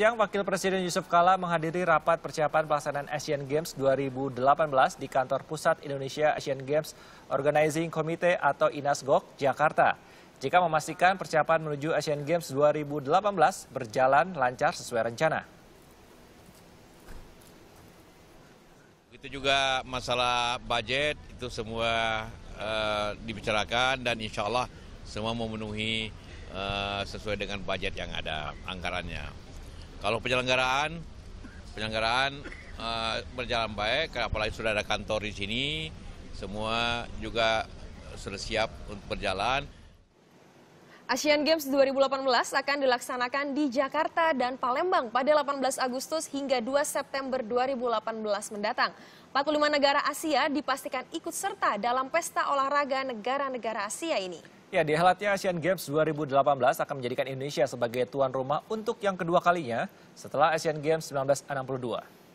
Siang Wakil Presiden Yusuf Kala menghadiri rapat persiapan pelaksanaan Asian Games 2018 di kantor Pusat Indonesia Asian Games Organizing Committee atau INASGOK, Jakarta. Jika memastikan persiapan menuju Asian Games 2018 berjalan lancar sesuai rencana. Itu juga masalah budget, itu semua uh, dibicarakan dan insya Allah semua memenuhi uh, sesuai dengan budget yang ada anggarannya. Kalau penyelenggaraan, penyelenggaraan uh, berjalan baik, apalagi sudah ada kantor di sini, semua juga sudah siap untuk berjalan. Asian Games 2018 akan dilaksanakan di Jakarta dan Palembang pada 18 Agustus hingga 2 September 2018 mendatang. 45 negara Asia dipastikan ikut serta dalam pesta olahraga negara-negara Asia ini. Ya, dihelatnya Asian Games 2018 akan menjadikan Indonesia sebagai tuan rumah untuk yang kedua kalinya setelah Asian Games 1962.